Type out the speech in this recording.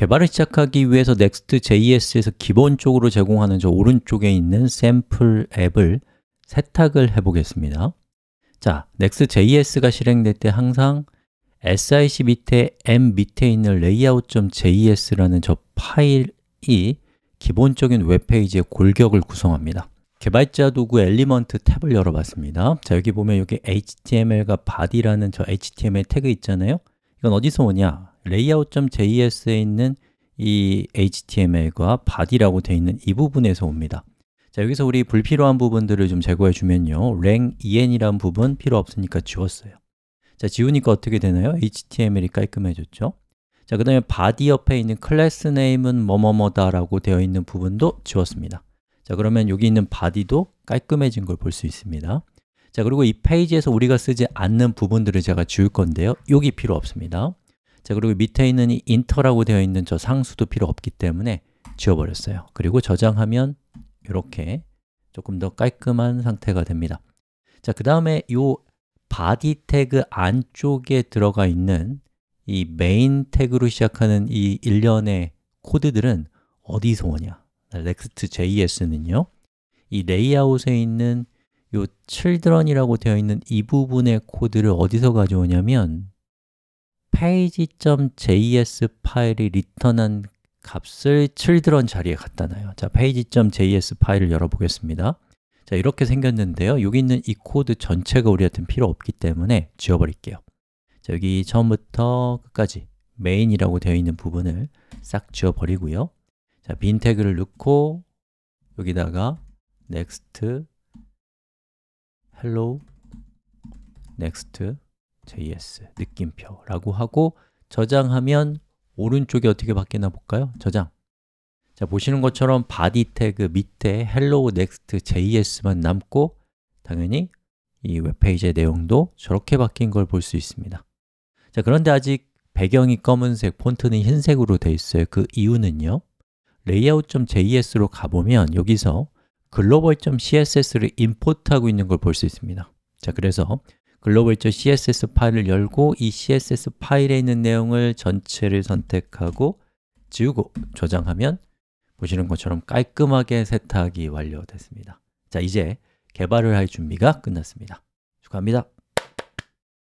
개발을 시작하기 위해서 Next.js에서 기본적으로 제공하는 저 오른쪽에 있는 샘플 앱을 세탁을 해보겠습니다 자, Next.js가 실행될 때 항상 SIC 밑에 M 밑에 있는 layout.js라는 저 파일이 기본적인 웹페이지의 골격을 구성합니다 개발자 도구 엘리먼트 탭을 열어봤습니다 자 여기 보면 여기 HTML과 body라는 저 HTML 태그 있잖아요 이건 어디서 오냐? layout.js에 있는 이 html과 body라고 되어 있는 이 부분에서 옵니다 자 여기서 우리 불필요한 부분들을 좀 제거해 주면요 랭 en이란 부분 필요 없으니까 지웠어요 자 지우니까 어떻게 되나요? html이 깔끔해졌죠 자그 다음에 body 옆에 있는 클래스 네임은 뭐뭐뭐다 라고 되어 있는 부분도 지웠습니다 자 그러면 여기 있는 body도 깔끔해진 걸 볼 수 있습니다 자 그리고 이 페이지에서 우리가 쓰지 않는 부분들을 제가 지울 건데요 여기 필요 없습니다 자, 그리고 밑에 있는 이 인터라고 되어 있는 저 상수도 필요 없기 때문에 지워버렸어요. 그리고 저장하면 이렇게 조금 더 깔끔한 상태가 됩니다. 자, 그 다음에 이 body 태그 안쪽에 들어가 있는 이 메인 태그로 시작하는 이 일련의 코드들은 어디서 오냐? Next.js는요 이 레이아웃에 있는 이 children이라고 되어 있는 이 부분의 코드를 어디서 가져오냐면 page.js 파일이 리턴한 값을 children 자리에 갖다 놔요 자, page.js 파일을 열어보겠습니다 자, 이렇게 생겼는데요 여기 있는 이 코드 전체가 우리한테는 필요 없기 때문에 지워버릴게요 자, 여기 처음부터 끝까지 메인이라고 되어 있는 부분을 싹 지워버리고요 자, 빈 태그를 넣고 여기다가 next hello next js 느낌표라고 하고 저장하면 오른쪽에 어떻게 바뀌나 볼까요? 저장 자 보시는 것처럼 body 태그 밑에 hello next js만 남고 당연히 이 웹페이지의 내용도 저렇게 바뀐 걸 볼 수 있습니다 자 그런데 아직 배경이 검은색, 폰트는 흰색으로 되어 있어요 그 이유는요 layout.js로 가보면 여기서 글로벌.css를 i 임포 t 하고 있는 걸 볼 수 있습니다 자 그래서 글로벌.점 css 파일을 열고 이 css 파일에 있는 내용을 전체를 선택하고 지우고 저장하면 보시는 것처럼 깔끔하게 세탁이 완료됐습니다. 자, 이제 개발을 할 준비가 끝났습니다. 축하합니다.